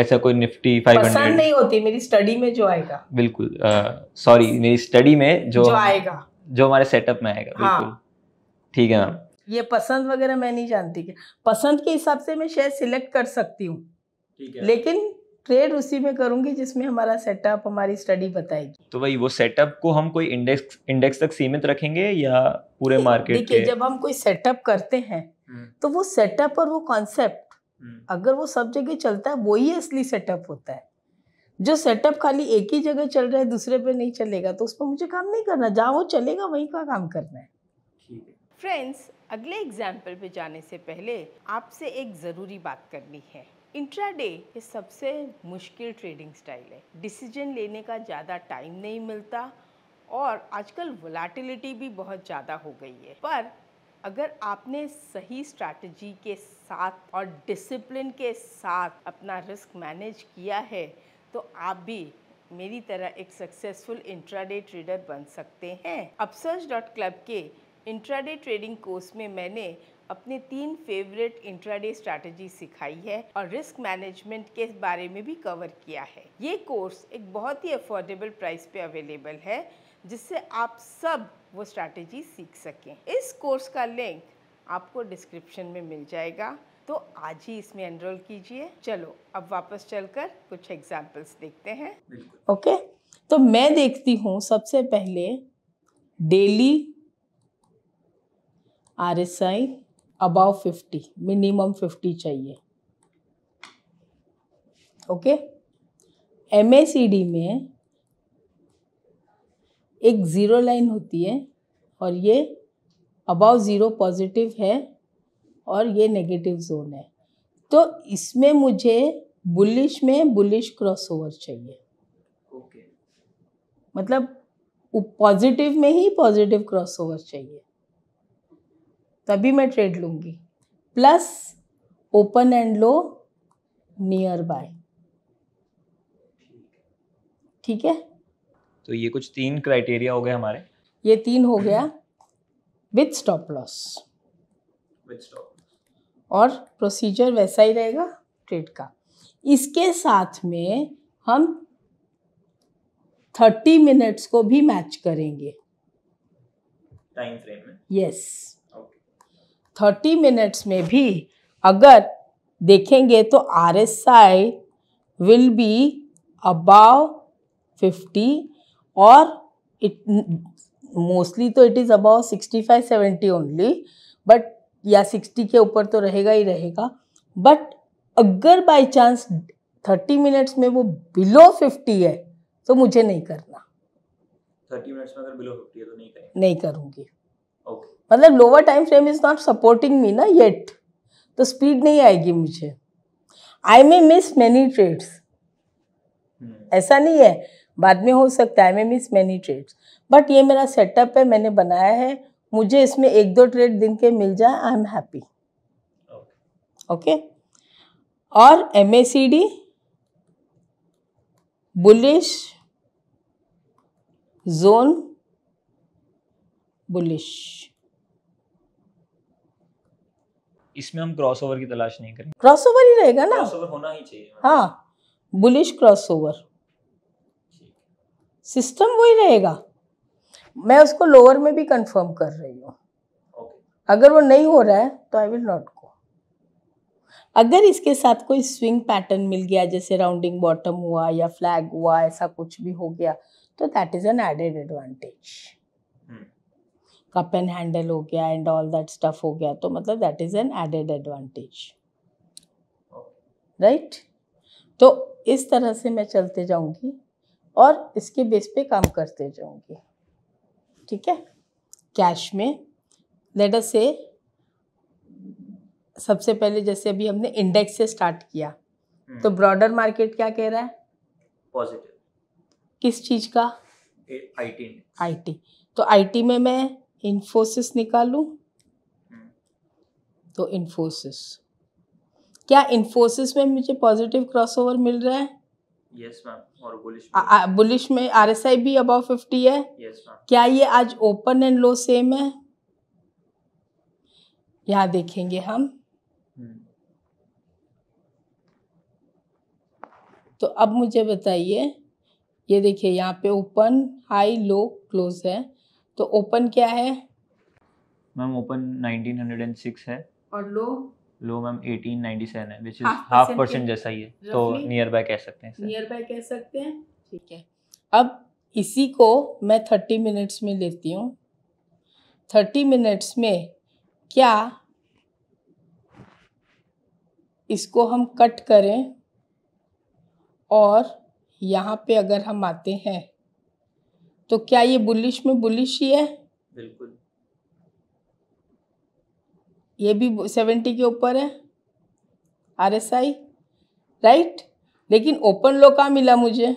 S2: ऐसा कोई निफ्टी फाइव हंड्रेड नहीं
S1: होती मेरी स्टडी में जो आएगा
S2: बिल्कुल सॉरी मेरी स्टडी में जो, जो आएगा जो हमारे सेटअप में आएगा हाँ। बिल्कुल ठीक है मैम
S1: ये पसंद वगैरह मैं नहीं जानती कि पसंद के हिसाब से मैं शेयर सिलेक्ट कर सकती हूँ लेकिन ट्रेड उसी में करूंगी जिसमें हमारा सेटअप हमारी स्टडी बताएगी
S2: तो भाई वो सेटअप को हम कोई इंडेक्स इंडेक्स तक सीमित रखेंगे या पूरे मार्केट देखिए जब
S1: हम कोई सेटअप करते हैं हम्म। तो वो सेटअप और वो कॉन्सेप्ट हम्म। अगर वो सब जगह चलता है वही असली सेटअप होता है जो सेटअप खाली एक ही जगह चल रहा है दूसरे पे नहीं चलेगा तो उस पर मुझे काम नहीं करना जहाँ वो चलेगा वहीं का काम करना है फ्रेंड्स अगले एग्जाम्पल पे जाने से पहले आपसे एक ज़रूरी बात करनी है इंट्राडे ये सबसे मुश्किल ट्रेडिंग स्टाइल है डिसीजन लेने का ज़्यादा टाइम नहीं मिलता और आजकल वोलाटिलिटी भी बहुत ज़्यादा हो गई है पर अगर आपने सही स्ट्रैटेजी के साथ और डिसिप्लिन के साथ अपना रिस्क मैनेज किया है तो आप भी मेरी तरह एक सक्सेसफुल इंट्राडे ट्रेडर बन सकते हैं अपसर्स डॉट क्लब के इंट्राडे ट्रेडिंग कोर्स में मैंने अपने तीन फेवरेट इंट्राडे स्ट्रैटेजी सिखाई है और रिस्क मैनेजमेंट के बारे में भी कवर किया है ये कोर्स एक बहुत ही अफोर्डेबल प्राइस पे अवेलेबल है जिससे आप सब वो स्ट्रैटेजी सीख सकें इस कोर्स का लिंक आपको डिस्क्रिप्शन में मिल जाएगा तो आज ही इसमें एनरोल कीजिए चलो अब वापस चलकर कुछ एग्जाम्पल्स देखते हैं ओके okay? तो मैं देखती हूँ सबसे पहले daily R S I above fifty minimum fifty चाहिए okay M A C D में एक ज़ीरो लाइन होती है और ये अबाव ज़ीरो पॉजिटिव है और ये नेगेटिव जोन है तो इसमें मुझे बुलिश में बुलिश क्रॉसओवर चाहिए ओके okay. मतलब पॉजिटिव में ही पॉजिटिव क्रॉसओवर चाहिए तभी मैं ट्रेड लूँगी plus open and low near nearby ठीक है
S2: तो ये कुछ तीन क्राइटेरिया हो गए हमारे
S1: ये तीन हो गया विथ स्टॉप लॉस और प्रोसीजर वैसा ही रहेगा ट्रेड का इसके साथ में हम थर्टी मिनट्स को भी मैच करेंगे
S2: टाइम फ्रेम में
S1: यस yes. थर्टी मिनट्स में भी अगर देखेंगे तो R S I will be above fifty और इट मोस्टली तो it is above sixty five seventy only but या सिक्सटी के ऊपर तो रहेगा ही रहेगा बट अगर बाई चांस थर्टी मिनट्स में वो बिलो फिफ्टी है तो मुझे नहीं
S2: करना थर्टी मिनट्स में अगर बिलो फिफ्टी है तो नहीं करेंगे
S1: नहीं करूँगी ओके okay. मतलब lower time frame is not supporting me ना येट तो स्पीड नहीं आएगी मुझे I may miss many trades ऐसा नहीं है बाद में हो सकता है I may miss many trades but ये मेरा सेटअप है मैंने बनाया है मुझे इसमें एक दो ट्रेड दिन के मिल जाए आई एम हैप्पी ओके और M A C D
S2: bullish zone bullish इसमें हम क्रॉसओवर की तलाश नहीं करेंगे
S1: क्रॉसओवर ही रहेगा ना क्रॉसओवर
S2: होना ही चाहिए
S1: हाँ बुलिश क्रॉसओवर सिस्टम वही रहेगा मैं उसको लोअर में भी कंफर्म कर रही हूँ अगर वो नहीं हो रहा है तो आई विल नॉट गो अगर इसके साथ कोई स्विंग पैटर्न मिल गया जैसे राउंडिंग बॉटम हुआ या फ्लैग हुआ ऐसा कुछ भी हो गया तो that is an added advantage cup and handle हो गया एंड ऑल दैट स्टफ हो गया तो मतलब that is an added advantage right तो इस तरह से मैं चलते जाऊंगी और इसके बेस पे काम करते जाऊंगी ठीक है कैश में अस से सबसे पहले जैसे अभी हमने इंडेक्स से स्टार्ट किया तो ब्रॉडर हम्म। मार्केट क्या कह रहा है पॉजिटिव किस चीज का आईटी आईटी तो आईटी में मैं इन्फोसिस निकालूं तो इन्फोसिस क्या इन्फोसिस में मुझे पॉजिटिव क्रॉसओवर मिल रहा है
S2: यस मैम और
S1: बुलिश में आर एस आई भी अबाउ फिफ्टी है yes, क्या ये आज ओपन एंड लो सेम है यहाँ देखेंगे हम hmm. तो अब मुझे बताइए ये देखिए यहाँ पे ओपन हाई लो क्लोज है तो ओपन क्या है
S2: मैम ओपन 1906 है और लो लो मैम 1897 है व्हिच इज हाफ परसेंट जैसा ही है तो नियर बाय कह सकते हैं
S1: नियर बाय कह सकते हैं ठीक है अब इसी को मैं 30 मिनट्स में लेती हूँ 30 मिनट्स में क्या इसको हम कट करें और यहाँ पे अगर हम आते हैं तो क्या ये बुलिश में बुलिश ही है बिल्कुल ये भी सेवेंटी के ऊपर है आर एस आई राइट लेकिन ओपन लो कहाँ मिला मुझे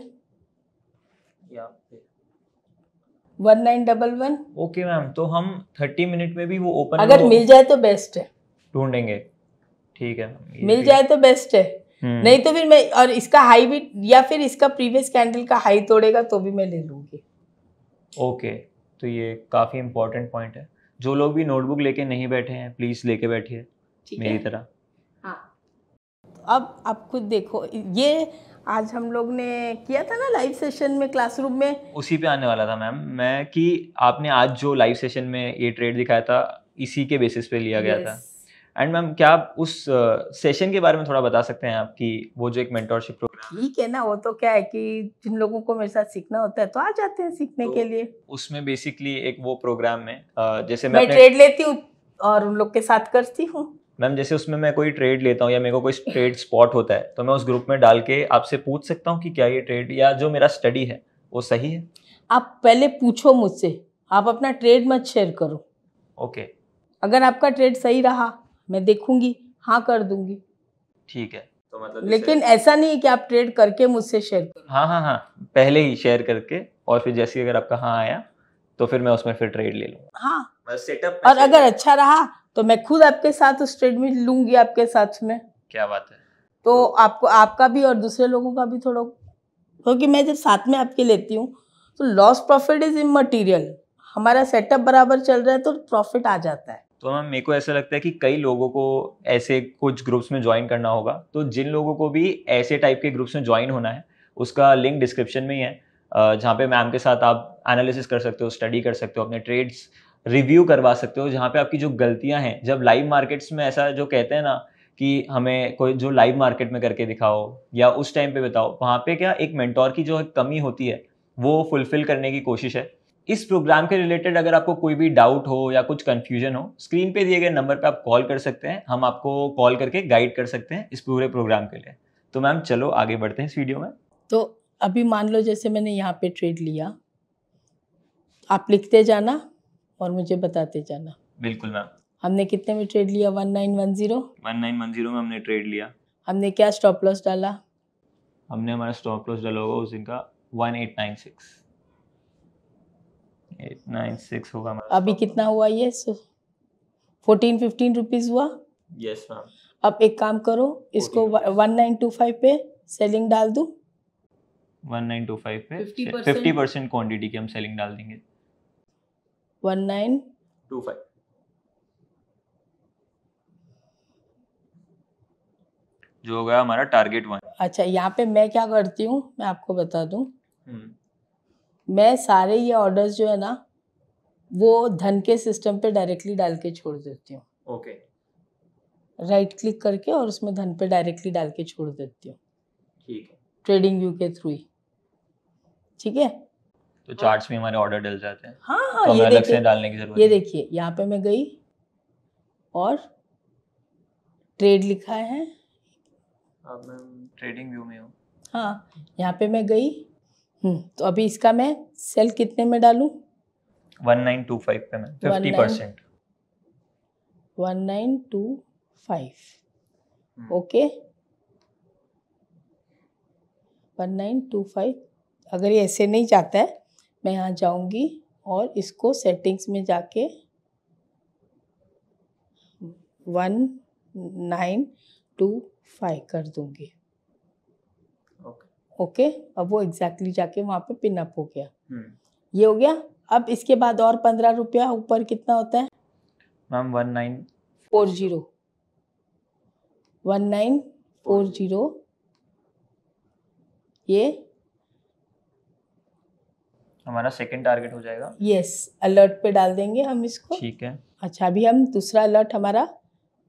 S2: one nine double one okay ma'am तो हम थर्टी मिनट में भी वो ओपन अगर मिल जाए तो बेस्ट है ढूंढेंगे ठीक है मिल जाए
S1: तो बेस्ट है हम्म। नहीं तो फिर मैं और इसका हाई भी या फिर इसका प्रीवियस कैंडल का हाई तोड़ेगा तो भी मैं ले लूंगी
S2: ओके तो ये काफ़ी इम्पोर्टेंट पॉइंट है जो लोग भी नोटबुक लेके नहीं बैठे हैं प्लीज़ लेके बैठिए मेरी तरह
S1: हाँ अब आप खुद देखो ये आज हम लोग ने किया था ना लाइव सेशन में क्लासरूम में
S2: उसी पे आने वाला था मैम मैं कि आपने आज जो लाइव सेशन में ये ट्रेड दिखाया था इसी के बेसिस पे लिया गया था एंड मैम क्या आप उस सेशन के बारे में थोड़ा बता सकते हैं आपकी वो जो एक मेंटोरशिप प्रोग्राम
S1: ठीक है ना वो तो क्या है कि जिन लोगों को मेरे साथ सीखना होता है तो आ जाते हैं सीखने तो के लिए
S2: उसमें बेसिकली एक वो प्रोग्राम है जैसे मैं, मैं ट्रेड लेती
S1: हूँ और उन लोग के साथ करती हूँ
S2: मैम जैसे उसमें मैं कोई ट्रेड लेता हूँ या मेरे को कोई ट्रेड स्पॉट होता है तो मैं उस ग्रुप में डाल के आपसे पूछ सकता हूँ कि क्या ये ट्रेड या जो मेरा स्टडी है वो सही है
S1: आप पहले पूछो मुझसे आप अपना ट्रेड मत शेयर
S2: करो ओके
S1: अगर आपका ट्रेड सही रहा मैं देखूंगी हाँ कर दूंगी
S2: ठीक है तो मतलब लेकिन
S1: ऐसा नहीं है कि आप ट्रेड करके मुझसे शेयर करो
S2: हाँ हाँ हाँ पहले ही शेयर करके और फिर जैसे अगर आपका हाँ आया तो फिर मैं उसमें फिर ट्रेड ले लूंगा हाँ सेटअप मतलब और अगर अच्छा
S1: रहा तो मैं खुद आपके साथ उस ट्रेड में लूंगी आपके साथ में क्या बात है तो आपको आपका भी और दूसरे लोगों का भी थोड़ा क्योंकि मैं जब साथ में आपके लेती हूँ तो loss profit is immaterial हमारा सेटअप बराबर चल रहा है तो प्रॉफिट आ जाता है
S2: तो मैम मेरे को ऐसा लगता है कि कई लोगों को ऐसे कुछ ग्रुप्स में ज्वाइन करना होगा तो जिन लोगों को भी ऐसे टाइप के ग्रुप्स में ज्वाइन होना है उसका लिंक डिस्क्रिप्शन में ही है जहाँ पे मैम के साथ आप एनालिसिस कर सकते हो स्टडी कर सकते हो अपने ट्रेड्स रिव्यू करवा सकते हो जहाँ पे आपकी जो गलतियाँ हैं जब लाइव मार्केट्स में ऐसा जो कहते हैं ना कि हमें कोई जो लाइव मार्केट में करके दिखाओ या उस टाइम पे बताओ वहाँ पे क्या एक मेंटोर की जो कमी होती है वो फुलफिल करने की कोशिश है इस प्रोग्राम के रिलेटेड अगर आपको कोई भी डाउट हो या कुछ कंफ्यूजन हो स्क्रीन पे दिए गए नंबर पे आप कॉल कर सकते हैं हम आपको कॉल करके गाइड कर सकते हैं इस पूरे प्रोग्राम के लिए तो मैम चलो आगे बढ़ते हैं इस वीडियो में
S1: तो अभी मान लो जैसे मैंने यहाँ पे ट्रेड लिया आप लिखते जाना और मुझे बताते जाना बिल्कुल मैम हमने कितने में ट्रेड लिया one nine one zero
S2: one nine one zero में हमने ट्रेड लिया
S1: हमने क्या स्टॉप लॉस डाला
S2: हमने हमारा स्टॉप लॉस डाला होगा उस दिन का वन एट नाइन सिक्स होगा अभी
S1: कितना हुआ ये फोर्टीन फिफ्टीन रुपीज़ हुआ यस मैम अब एक काम करो इसको वन नाइन टू फाइव पे सेलिंग डाल दू
S2: वन नाइन टू फाइव पे फिफ्टी परसेंट क्वान्टिटी की हम सेलिंग डाल देंगे वन नाइन टू फाइव जो हमारा टारगेट वन
S1: अच्छा यहाँ पे मैं क्या करती हूँ मैं आपको बता दूँ हम्म। मैं सारे ये ऑर्डर्स जो है ना वो धन के सिस्टम पे डायरेक्टली डाल के छोड़ देती हूँ ओके राइट क्लिक करके और उसमें धन पे डायरेक्टली डाल के छोड़ देती हूँ ठीक है ट्रेडिंग व्यू के थ्रू ही ठीक है
S2: तो चार्ट्स में हमारे ऑर्डर डल जाते हैं हाँ हाँ तो ये अलग डालने की जरूरत ये
S1: देखिए यहाँ पे मैं गई और ट्रेड लिखा है
S2: अब मैं ट्रेडिंग व्यू में हूँ
S1: हाँ यहाँ पे मैं गई हम्म, तो अभी इसका मैं सेल कितने में
S2: टू फाइव पे मैं 50 percent
S1: one nine two five okay one nine two five अगर ये ऐसे नहीं जाता है मैं यहाँ जाऊँगी और इसको सेटिंग्स में जाके वन नाइन टू फाइव कर दूंगी ओके अब वो एग्जैक्टली जाके वहाँ पे पिन अप हो गया हम्म। ये हो गया अब इसके बाद और पंद्रह रुपया ऊपर कितना होता है
S2: ma'am one nine
S1: four zero one nine four zero ये
S2: हमारा सेकंड टारगेट हो जाएगा यस
S1: अलर्ट पे डाल देंगे हम इसको ठीक है अच्छा अभी हम दूसरा अलर्ट हमारा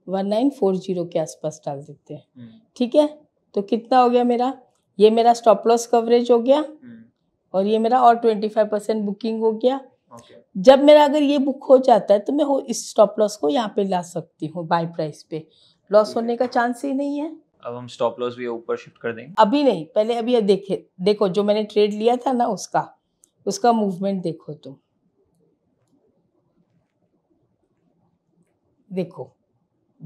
S1: वन नाइन फोर जीरो के आसपास डाल देते हैं हम्म। ठीक है तो कितना हो गया मेरा ये मेरा स्टॉप लॉस कवरेज हो गया हम्म। और ये मेरा और ट्वेंटी फाइव परसेंट बुकिंग हो गया okay. जब मेरा अगर ये बुक हो जाता है तो मैं इस स्टॉप लॉस को यहाँ पे ला सकती हूँ बाय प्राइस पे लॉस होने का चांस ही नहीं है
S2: अब हम स्टॉप लॉस भी ऊपर शिफ्ट कर देंगे अभी नहीं
S1: पहले अभी देखे देखो जो मैंने ट्रेड लिया था ना उसका उसका मूवमेंट देखो तुम तो। देखो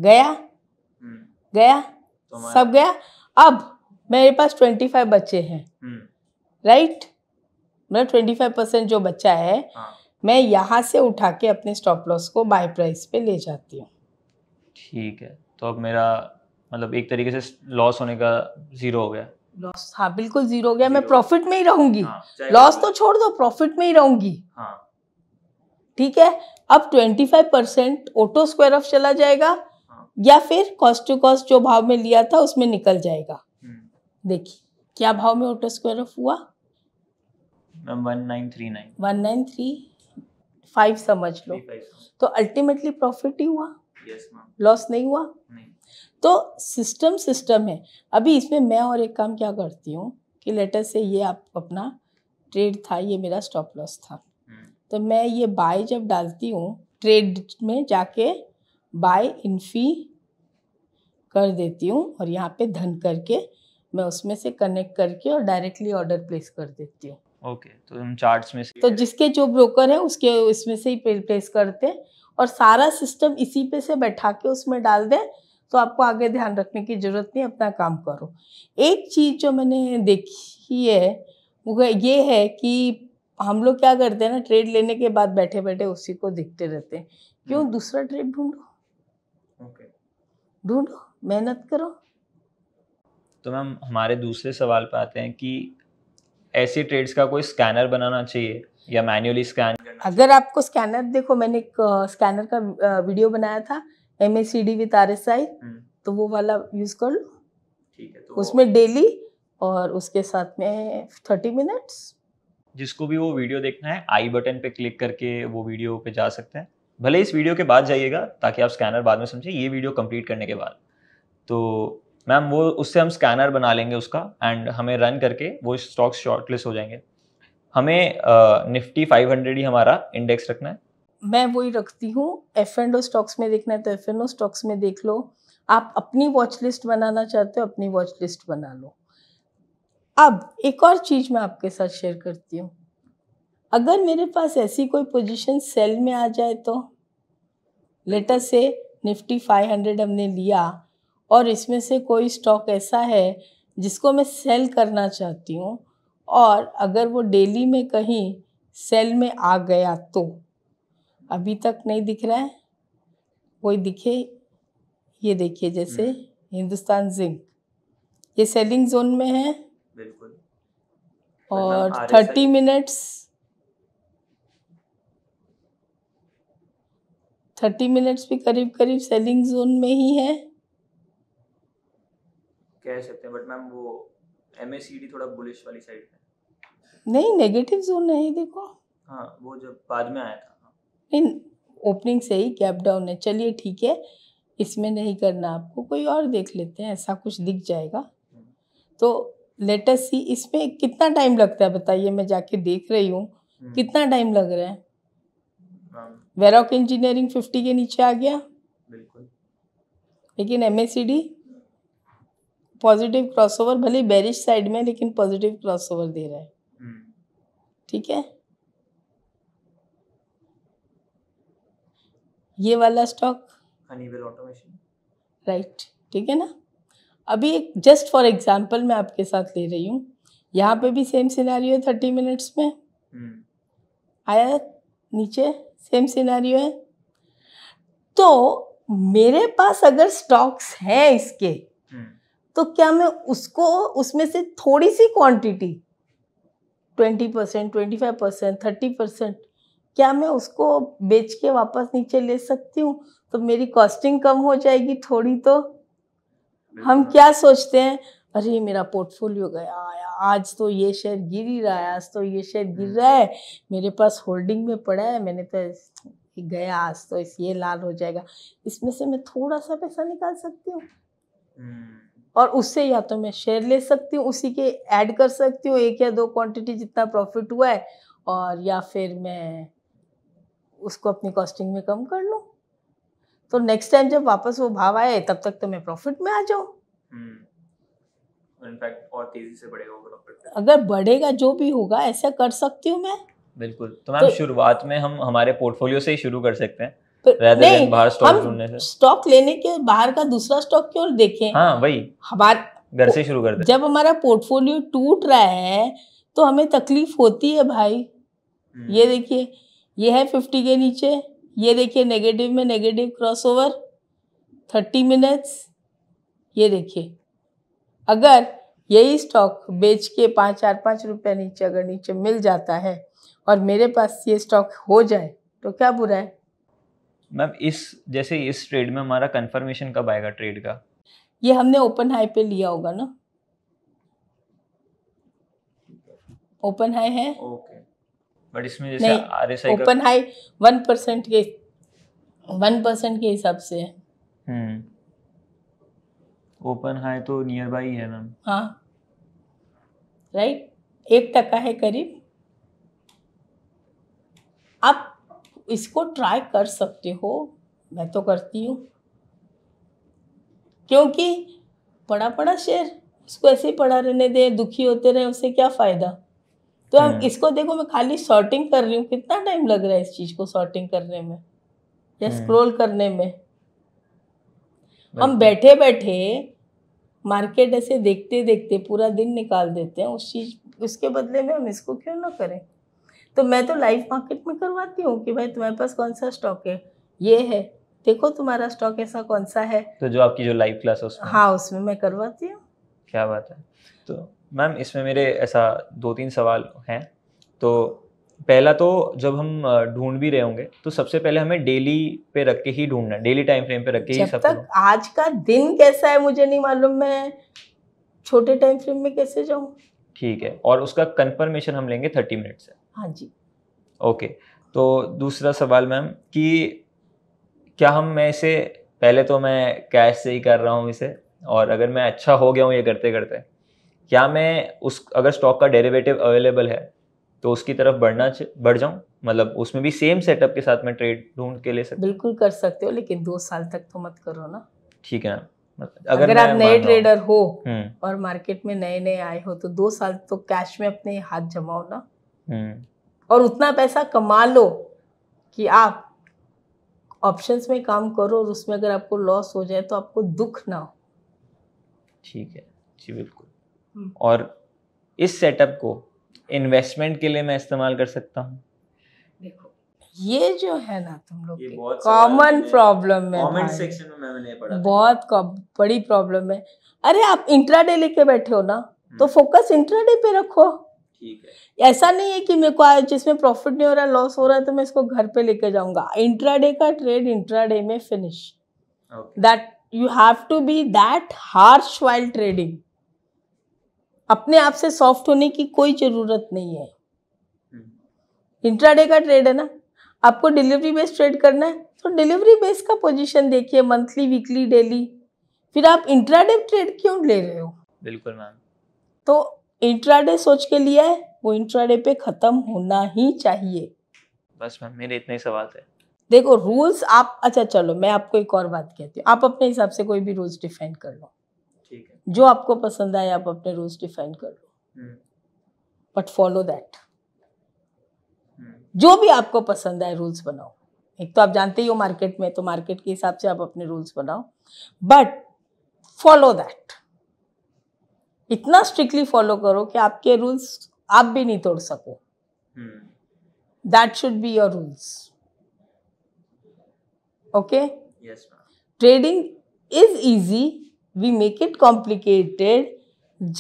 S1: गया हम्म। गया तो सब गया अब मेरे पास ट्वेंटी फाइव बच्चे हैं राइट हम्म। मतलब ट्वेंटी फाइव परसेंट जो बच्चा है हाँ. मैं यहाँ से उठा के अपने स्टॉप लॉस को बाय प्राइस पे ले जाती हूँ
S2: ठीक है तो अब मेरा मतलब एक तरीके से लॉस होने का जीरो हो गया
S1: लॉस हाँ बिल्कुल जीरो हो गया जीरो मैं प्रॉफिट में ही रहूंगी हाँ, लॉस तो छोड़ दो प्रॉफिट में ही रहूंगी हाँ. ठीक है अब twenty five percent auto square off चला जाएगा हाँ. या फिर कॉस्ट टू कॉस्ट जो भाव में लिया था उसमें निकल जाएगा देखिए क्या भाव में ऑटो स्क्वायर ऑफ हुआ
S2: one nine three
S1: one nine three five समझ लो तो अल्टीमेटली प्रॉफिट ही हुआ लॉस yes, नहीं हुआ नहीं। तो सिस्टम सिस्टम है अभी इसमें मैं और एक काम क्या करती हूँ कि लेटर से ये आप अपना ट्रेड था ये मेरा स्टॉप लॉस था हम्म। तो मैं ये बाय जब डालती हूँ ट्रेड में जाके बाय इन्फी कर देती हूँ और यहाँ पे धन करके मैं उसमें से कनेक्ट करके और डायरेक्टली ऑर्डर प्लेस कर देती
S2: हूँ ओके तो हम चार्ट्स में से तो
S1: जिसके जो ब्रोकर है उसके इसमें से ही प्लेस करते हैं और सारा सिस्टम इसी पे से बैठा के उसमें डाल दें तो आपको आगे ध्यान रखने की ज़रूरत नहीं अपना काम करो एक चीज़ जो मैंने देखी है वो ये है कि हम लोग क्या करते हैं ना ट्रेड लेने के बाद बैठे बैठे उसी को देखते रहते हैं क्यों हम्म। दूसरा ट्रेड ढूंढो ढूंढो मेहनत करो
S2: तो मैम हमारे दूसरे सवाल पर आते हैं कि ऐसी ट्रेड्स का कोई स्कैनर बनाना चाहिए या मैन्युअली स्कैन
S1: अगर आपको स्कैनर देखो मैंने एक स्कैनर का वीडियो बनाया था M S C D with R S I तो वो वाला यूज कर लो ठीक है तो उसमें डेली और उसके साथ में थर्टी मिनट्स
S2: जिसको भी वो वीडियो देखना है आई बटन पे क्लिक करके वो वीडियो पे जा सकते हैं भले इस वीडियो के बाद जाइएगा ताकि आप स्कैनर बाद में समझे ये वीडियो कंप्लीट करने के बाद तो मैम वो उससे हम स्कैनर बना लेंगे उसका एंड हमें रन करके वो स्टॉक्स शॉर्टलिस्ट हो जाएंगे हमें निफ्टी फाइव हंड्रेड ही हमारा इंडेक्स रखना है
S1: मैं वही रखती हूँ एफ एंड ओ स्टॉक्स में देखना है तो एफ एंड ओ स्टॉक्स में देख लो आप अपनी वॉच लिस्ट बनाना चाहते हो अपनी वॉच लिस्ट बना लो अब एक और चीज़ मैं आपके साथ शेयर करती हूँ अगर मेरे पास ऐसी कोई पोजीशन सेल में आ जाए तो लेटर से निफ्टी 500 हमने लिया और इसमें से कोई स्टॉक ऐसा है जिसको मैं सेल करना चाहती हूँ और अगर वो डेली में कहीं सेल में आ गया तो अभी तक नहीं दिख रहा है कोई दिखे ये देखिए जैसे हम्म। हिंदुस्तान जिंक ये सेलिंग जोन में है बिल्कुल और थर्टी मिनट्स थर्टी मिनट्स भी करीब करीब सेलिंग जोन में ही है
S2: कह सकते हैं बट मैम वो एम थोड़ा बुलिश वाली साइड
S1: है नहीं नेगेटिव जोन नहीं देखो
S2: हाँ वो जब बाद में आया था
S1: इन ओपनिंग से ही गैप डाउन है चलिए ठीक है इसमें नहीं करना आपको कोई और देख लेते हैं ऐसा कुछ दिख जाएगा हम्म। तो लेटेस्ट सी इसमें कितना टाइम लगता है बताइए मैं जाके देख रही हूँ हम्म। कितना टाइम लग रहा
S2: है
S1: वेरॉक इंजीनियरिंग फिफ्टी के नीचे आ गया बिल्कुल लेकिन M S C D positive crossover भले बैरिश साइड में लेकिन पॉजिटिव क्रॉसओवर दे रहा है
S2: हम्म। ठीक है
S1: ये वाला स्टॉक
S2: ऑटोमेशन
S1: राइट ठीक है ना अभी एक जस्ट फॉर एग्जांपल मैं आपके साथ ले रही हूँ यहाँ पे भी सेम सिनेरियो है थर्टी मिनट्स में
S2: हम्म।
S1: आया नीचे सेम सिनेरियो है तो मेरे पास अगर स्टॉक्स हैं इसके तो क्या मैं उसको उसमें से थोड़ी सी quantity twenty percent twenty five percent thirty percent क्या मैं उसको बेच के वापस नीचे ले सकती हूँ तो मेरी कॉस्टिंग कम हो जाएगी थोड़ी तो हम क्या सोचते हैं अरे मेरा पोर्टफोलियो गया आज तो ये शेयर गिर ही रहा है आज तो ये शेयर गिर हम्म। रहा है मेरे पास होल्डिंग में पड़ा है मैंने तो गया आज तो इस ये लाल हो जाएगा इसमें से मैं थोड़ा सा पैसा निकाल सकती हूँ हम्म। और उससे या तो मैं शेयर ले सकती हूँ उसी के ऐड कर सकती हूँ एक या दो क्वांटिटी जितना प्रॉफिट हुआ है और या फिर मैं उसको अपनी कॉस्टिंग में कम कर लूँ तो नेक्स्ट टाइम जब वापस वो भाव आए तब तक तो मैं प्रॉफिट में आ जाऊँ
S2: हम्म। से बढ़ेगा अगर बढ़ेगा
S1: जो भी होगा ऐसा कर सकती हूँ मैं
S2: बिल्कुल तो मैम तो, शुरुआत में हम हमारे पोर्टफोलियो से ही शुरू कर सकते हैं तो नहीं बाहर
S1: स्टॉक लेने के बाहर का दूसरा स्टॉक क्यों देखें हाँ
S2: वही घर से शुरू कर दे
S1: जब हमारा पोर्टफोलियो टूट रहा है तो हमें तकलीफ होती है भाई हम्म। ये देखिए ये है फिफ्टी के नीचे ये देखिए नेगेटिव में नेगेटिव क्रॉसओवर थर्टी मिनट्स ये देखिए अगर यही स्टॉक बेच के पाँच चार पाँच रुपया नीचे अगर नीचे मिल जाता है और मेरे पास ये स्टॉक हो जाए तो क्या बुरा है
S2: मैम इस जैसे इस ट्रेड में हमारा कंफर्मेशन कब आएगा ट्रेड का
S1: ये हमने ओपन हाई पे लिया होगा ना ओपन हाई है
S2: ओके बट इसमें जैसे R S I open high
S1: one percent के वन परसेंट के हिसाब से है
S2: ओपन हम्म। हाई तो नियर बाई है मैम
S1: हाँ राइट एक टका है करीब आप इसको ट्राई कर सकते हो मैं तो करती हूँ क्योंकि पड़ा पड़ा शेर उसको ऐसे ही पढ़ा रहने दे दुखी होते रहे उससे क्या फ़ायदा तो अब हम्म। इसको देखो मैं खाली सॉर्टिंग कर रही हूँ कितना टाइम लग रहा है इस चीज़ को सॉर्टिंग करने में या स्क्रॉल हम्म। करने में हम बैठे बैठे मार्केट ऐसे देखते देखते पूरा दिन निकाल देते हैं उस चीज़ उसके बदले में हम इसको क्यों ना करें तो मैं तो लाइव मार्केट में करवाती हूँ कि भाई तुम्हारे पास कौन सा स्टॉक है ये है देखो तुम्हारा स्टॉक ऐसा कौन सा है
S2: तो जो आपकी जो लाइव क्लास है हाँ
S1: उसमें मैं करवाती हूँ
S2: क्या बात है तो मैम इसमें मेरे ऐसा दो तीन सवाल हैं तो पहला तो जब हम ढूंढ भी रहे होंगे तो सबसे पहले हमें डेली पे रख के ही ढूंढना डेली टाइम फ्रेम पे रख के ही सब तक
S1: आज का दिन कैसा है मुझे नहीं मालूम मैं छोटे टाइम फ्रेम में कैसे जाऊँ
S2: ठीक है और उसका कंफर्मेशन हम लेंगे थर्टी मिनट से हाँ जी ओके तो दूसरा सवाल मैम कि क्या हम मैं इसे पहले तो मैं कैश से ही कर रहा हूँ इसे और अगर मैं अच्छा हो गया हूँ ये करते करते क्या मैं उस अगर स्टॉक का डेरिवेटिव अवेलेबल है तो उसकी तरफ बढ़ना बढ़ जाऊँ मतलब उसमें भी सेम सेटअप के साथ में ट्रेड ढूंढ के ले सकते
S1: बिल्कुल कर सकते हो लेकिन दो साल तक तो मत करो ना
S2: ठीक है मतलब अगर, अगर आप नए ट्रेडर हो हम्म।
S1: और मार्केट में नए नए आए हो तो दो साल तो कैश में अपने हाथ जमाओ ना हम्म। और उतना पैसा कमा लो कि आप ऑप्शंस में काम करो और उसमें अगर आपको लॉस हो जाए तो आपको दुख ना हो
S2: ठीक है जी बिल्कुल हम्म। और इस सेटअप को इन्वेस्टमेंट के लिए मैं इस्तेमाल कर सकता हूँ
S1: देखो ये जो है ना तुम लोग कॉमन प्रॉब्लम है कमेंट सेक्शन में मैंने पढ़ा बहुत बड़ी प्रॉब्लम है अरे आप इंट्राडे लेके बैठे हो ना तो फोकस हम्म। इंट्राडे पे रखो है ऐसा नहीं है कि मेरे को आज जिसमें प्रॉफिट नहीं हो रहा लॉस हो रहा है तो मैं इसको घर पे लेकर जाऊंगा इंट्राडे का ट्रेड इंट्राडे में finish that you have to be that harsh while trading अपने आप से सॉफ्ट होने की कोई जरूरत नहीं है इंट्राडे हम्म। का ट्रेड है ना आपको डिलीवरी बेस्ड ट्रेड करना है तो डिलीवरी बेस्ड का पोजीशन देखिए मंथली वीकली डेली फिर आप इंट्राडे ट्रेड क्यों ले रहे हो बिल्कुल मैम तो इंट्राडे सोच के लिया है वो इंट्राडे पे खत्म होना ही चाहिए
S2: बस मैम मेरे इतने ही सवाल थे
S1: देखो रूल्स आप अच्छा चलो मैं आपको एक और बात कहती हूँ आप अपने हिसाब से कोई भी रूल्स डिफाइन कर लो ठीक है जो आपको पसंद आए आप अपने रूल्स डिफाइन कर लो hmm. But follow that hmm. जो भी आपको पसंद आए रूल्स बनाओ एक तो आप जानते ही हो मार्केट में तो मार्केट के हिसाब से आप अपने रूल्स बनाओ बट फॉलो दैट इतना स्ट्रिक्टली फॉलो करो कि आपके रूल्स आप भी नहीं तोड़ सको that should be your rules okay trading is easy we make it complicated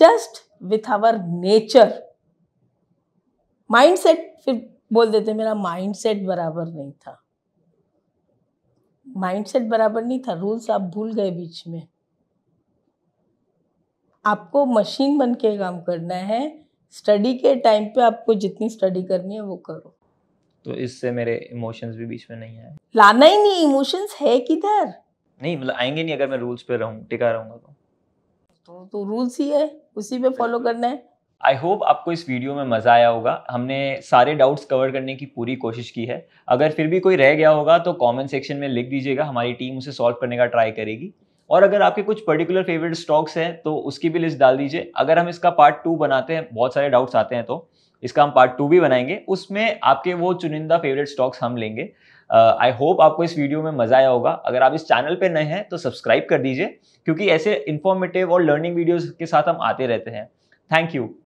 S1: just with our nature mindset फिर बोल देते मेरा माइंड सेट बराबर नहीं था माइंड सेट बराबर नहीं था रूल्स आप भूल गए बीच में आपको मशीन बन के काम करना है स्टडी के टाइम पे आपको जितनी स्टडी करनी है वो करो
S2: तो इससे मेरे इमोशंस भी बीच में नहीं आए
S1: लाना ही नहीं इमोशंस है किधर
S2: नहीं मतलब आएंगे नहीं अगर मैं रूल्स पे रहूं टिका रहूंगा तो
S1: तो, तो रूल्स ही है उसी पे फॉलो करना है
S2: आई होप आपको इस वीडियो में मज़ा आया होगा हमने सारे डाउट्स कवर करने की पूरी कोशिश की है अगर फिर भी कोई रह गया होगा तो कमेंट सेक्शन में लिख दीजिएगा हमारी टीम उसे सॉल्व करने का ट्राई करेगी और अगर आपके कुछ पर्टिकुलर फेवरेट स्टॉक्स हैं तो उसकी भी लिस्ट डाल दीजिए अगर हम इसका पार्ट टू बनाते हैं बहुत सारे डाउट्स आते हैं तो इसका हम पार्ट टू भी बनाएंगे उसमें आपके वो चुनिंदा फेवरेट स्टॉक्स हम लेंगे आई uh, होप आपको इस वीडियो में मजा आया होगा अगर आप इस चैनल पर नए हैं तो सब्सक्राइब कर दीजिए क्योंकि ऐसे इन्फॉर्मेटिव और लर्निंग वीडियोज़ के साथ हम आते रहते हैं थैंक यू